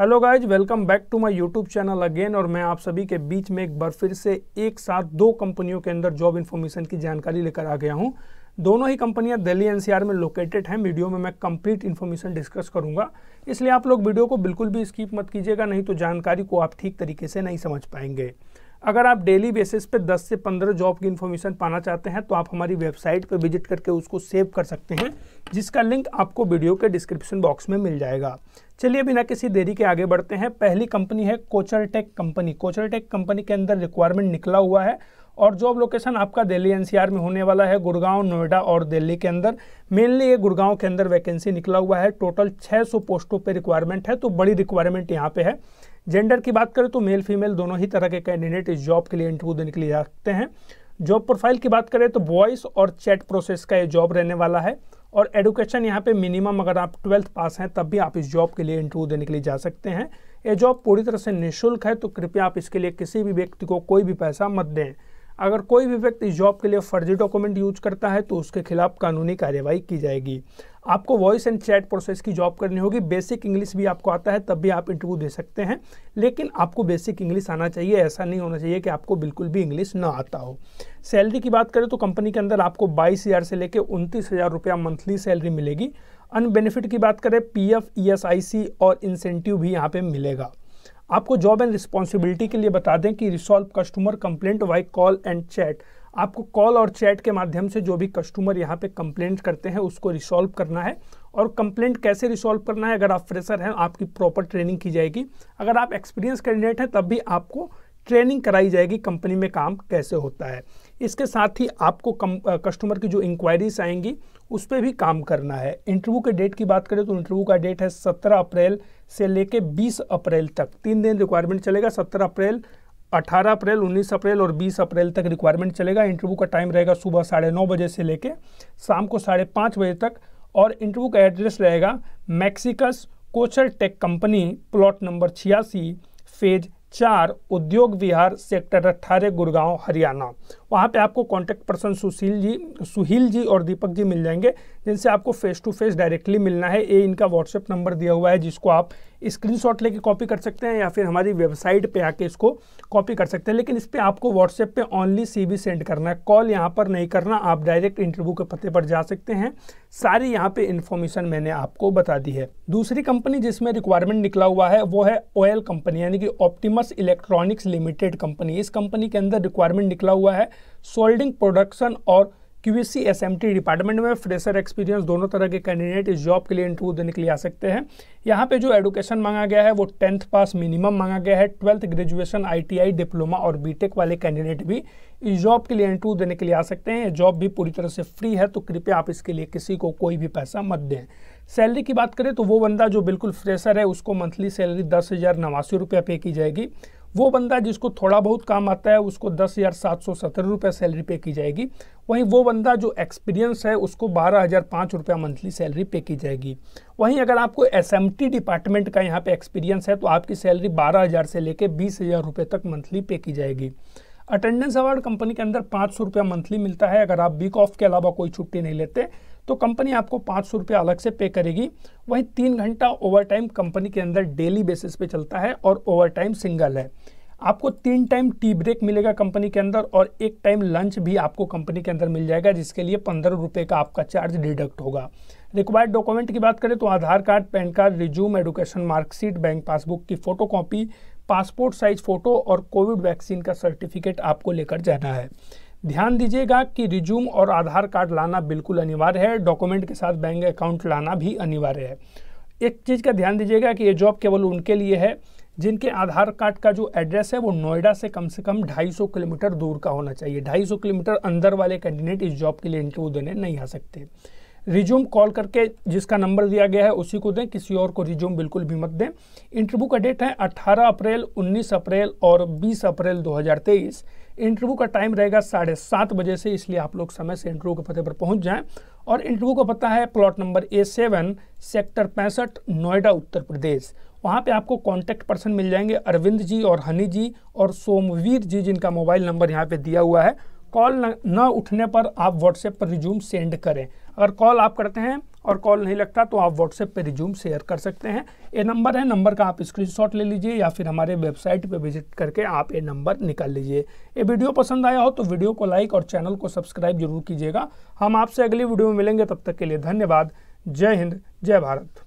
hello guys welcome back to my YouTube channel again और मैं आप सभी के बीच में एक बार फिर से एक साथ दो कंपनियों के अंदर जॉब इन्फॉर्मेशन की जानकारी लेकर आ गया हूं दोनों ही कंपनियां दिल्ली एनसीआर में लोकेटेड हैं वीडियो में मैं कंप्लीट इन्फॉर्मेशन डिस्कस करूंगा इसलिए आप लोग वीडियो को बिल्कुल भी स्कीप मत कीजिएगा नहीं तो जानकारी को आप ठीक तरीके से नहीं समझ पाएंगे अगर आप डेली बेसिस पे 10 से 15 जॉब की इन्फॉर्मेशन पाना चाहते हैं तो आप हमारी वेबसाइट पे विजिट करके उसको सेव कर सकते हैं जिसका लिंक आपको वीडियो के डिस्क्रिप्शन बॉक्स में मिल जाएगा चलिए बिना किसी देरी के आगे बढ़ते हैं पहली कंपनी है Kochar tech company Kochar tech company के अंदर रिक्वायरमेंट निकला हुआ है और जॉब लोकेशन आपका दिल्ली एनसीआर में होने वाला है गुड़गांव नोएडा और दिल्ली के अंदर मेनली ये गुड़गांव के अंदर वैकेंसी निकला हुआ है टोटल 600 पोस्टों पे रिक्वायरमेंट है तो बड़ी रिक्वायरमेंट यहाँ पे है जेंडर की बात करें तो मेल फीमेल दोनों ही तरह के कैंडिडेट इस जॉब के लिए इंटरव्यू देने के लिए सकते हैं जॉब प्रोफाइल की बात करें तो वॉइस और चैट प्रोसेस का ये जॉब रहने वाला है और एडुकेशन यहाँ पे मिनिमम अगर आप ट्वेल्थ पास हैं तब भी आप इस जॉब के लिए इंटरव्यू देने के लिए जा सकते हैं ये जॉब पूरी तरह से निःशुल्क है तो कृपया आप इसके लिए किसी भी व्यक्ति को कोई भी पैसा मत दें अगर कोई भी व्यक्ति जॉब के लिए फर्जी डॉक्यूमेंट यूज करता है तो उसके खिलाफ कानूनी कार्रवाई की जाएगी आपको वॉइस एंड चैट प्रोसेस की जॉब करनी होगी बेसिक इंग्लिश भी आपको आता है तब भी आप इंटरव्यू दे सकते हैं लेकिन आपको बेसिक इंग्लिश आना चाहिए ऐसा नहीं होना चाहिए कि आपको बिल्कुल भी इंग्लिश ना आता हो सैलरी की बात करें तो कंपनी के अंदर आपको बाईस हज़ार से लेकर उनतीस हज़ार रुपया मंथली सैलरी मिलेगी अन बेनिफिट की बात करें P F E S I C और इंसेंटिव भी यहाँ पे मिलेगा आपको जॉब एंड रिस्पॉन्सिबिलिटी के लिए बता दें कि resolve customer complaint via call and chat आपको कॉल और चैट के माध्यम से जो भी कस्टमर यहाँ पे कंप्लेंट करते हैं उसको रिसॉल्व करना है और कंप्लेंट कैसे रिसॉल्व करना है अगर आप फ्रेशर हैं आपकी प्रॉपर ट्रेनिंग की जाएगी अगर आप एक्सपीरियंस कैंडिडेट हैं तब भी आपको ट्रेनिंग कराई जाएगी कंपनी में काम कैसे होता है इसके साथ ही आपको कम कस्टमर की जो इंक्वायरीज आएंगी उस पर भी काम करना है इंटरव्यू के डेट की बात करें तो इंटरव्यू का डेट है सत्रह अप्रैल से लेके बीस अप्रैल तक तीन दिन रिक्वायरमेंट चलेगा सत्रह अप्रैल 18 अप्रैल 19 अप्रैल और 20 अप्रैल तक रिक्वायरमेंट चलेगा इंटरव्यू का टाइम रहेगा सुबह साढ़े नौ बजे से लेके शाम को साढ़े पाँच बजे तक और इंटरव्यू का एड्रेस रहेगा Maxicus Kochar tech company plot number छियासी फेज चार उद्योग विहार सेक्टर अट्ठारह गुड़गांव हरियाणा वहाँ पे आपको कॉन्टैक्ट पर्सन सुशील जी सुहील जी और दीपक जी मिल जाएंगे जिनसे आपको फेस टू फेस डायरेक्टली मिलना है ये इनका व्हाट्सएप नंबर दिया हुआ है जिसको आप स्क्रीनशॉट लेके कॉपी कर सकते हैं या फिर हमारी वेबसाइट पे आके इसको कॉपी कर सकते हैं लेकिन इस पर आपको व्हाट्सएप पे ओनली सी सेंड करना है कॉल यहाँ पर नहीं करना आप डायरेक्ट इंटरव्यू के पते पर जा सकते हैं सारी यहाँ पे इन्फॉर्मेशन मैंने आपको बता दी है दूसरी कंपनी जिसमें रिक्वायरमेंट निकला हुआ है वो है ऑयल कंपनी यानी कि ऑप्टिमस इलेक्ट्रॉनिक्स लिमिटेड कंपनी इस कंपनी के अंदर रिक्वायरमेंट निकला हुआ है सोल्डिंग प्रोडक्शन और QC S M T department में फ्रेशर एक्सपीरियंस दोनों तरह के कैंडिडेट इस जॉब के लिए इंटरव्यू देने के लिए आ सकते हैं यहाँ पे जो एडुकेशन मांगा गया है वो टेंथ पास मिनिमम मांगा गया है ट्वेल्थ ग्रेजुएशन आईटीआई डिप्लोमा और बीटेक वाले कैंडिडेट भी इस जॉब के लिए इंटरव्यू देने के लिए आ सकते हैं जॉब भी पूरी तरह से फ्री है तो कृपया आप इसके लिए किसी को कोई भी पैसा मत दें सैलरी की बात करें तो वो बंदा जो बिल्कुल फ्रेशर है उसको मंथली सैलरी दस हज़ार नवासी रुपये पे की जाएगी वो बंदा जिसको थोड़ा बहुत काम आता है उसको दस हज़ार सात सौ सत्तर रुपये सैलरी पे की जाएगी वहीं वो बंदा जो एक्सपीरियंस है उसको बारह हज़ार पाँच रुपया मंथली सैलरी पे की जाएगी वहीं अगर आपको एस डिपार्टमेंट का यहाँ पे एक्सपीरियंस है तो आपकी सैलरी बारह हज़ार से लेकर बीस हज़ार रुपये तक मंथली पे की जाएगी अटेंडेंस अवार्ड कंपनी के अंदर पाँच सौ रुपया मंथली मिलता है अगर आप वीक ऑफ के अलावा कोई छुट्टी नहीं लेते तो कंपनी आपको पाँच सौ रुपये अलग से पे करेगी वहीं तीन घंटा ओवरटाइम कंपनी के अंदर डेली बेसिस पे चलता है और ओवरटाइम सिंगल है आपको तीन टाइम टी ब्रेक मिलेगा कंपनी के अंदर और एक टाइम लंच भी आपको कंपनी के अंदर मिल जाएगा जिसके लिए पंद्रह रुपये का आपका चार्ज डिडक्ट होगा रिक्वायर्ड डॉक्यूमेंट की बात करें तो Aadhaar card PAN card resume education marksheet bank passbook की फ़ोटो पासपोर्ट साइज़ फ़ोटो और कोविड वैक्सीन का सर्टिफिकेट आपको लेकर जाना है ध्यान दीजिएगा कि रिज्यूम और आधार कार्ड लाना बिल्कुल अनिवार्य है डॉक्यूमेंट के साथ बैंक अकाउंट लाना भी अनिवार्य है एक चीज़ का ध्यान दीजिएगा कि ये जॉब केवल उनके लिए है जिनके आधार कार्ड का जो एड्रेस है वो नोएडा से कम से कम 250 किलोमीटर दूर का होना चाहिए 250 किलोमीटर अंदर वाले कैंडिडेट इस जॉब के लिए इंटरव्यू देने नहीं आ सकते रिज्यूम कॉल करके जिसका नंबर दिया गया है उसी को दें किसी और को रिज्यूम बिल्कुल भी मत दें इंटरव्यू का डेट है 18 अप्रैल 19 अप्रैल और 20 अप्रैल 2023 इंटरव्यू का टाइम रहेगा साढ़े सात बजे से इसलिए आप लोग समय से इंटरव्यू के पते पर पहुंच जाएं और इंटरव्यू का पता है plot number A seven sector पैंसठ नोएडा उत्तर प्रदेश वहाँ पे आपको कांटेक्ट पर्सन मिल जाएंगे अरविंद जी और हनी जी और सोमवीर जी जिनका मोबाइल नंबर यहाँ पे दिया हुआ है कॉल न उठने पर आप व्हाट्सएप पर रिज्यूम सेंड करें अगर कॉल आप करते हैं और कॉल नहीं लगता तो आप व्हाट्सएप पर रिज्यूम शेयर कर सकते हैं ये नंबर है नंबर का आप स्क्रीनशॉट ले लीजिए या फिर हमारे वेबसाइट पर विजिट करके आप ये नंबर निकाल लीजिए ये वीडियो पसंद आया हो तो वीडियो को लाइक और चैनल को सब्सक्राइब जरूर कीजिएगा हम आपसे अगली वीडियो में मिलेंगे तब तक के लिए धन्यवाद जय हिंद जय भारत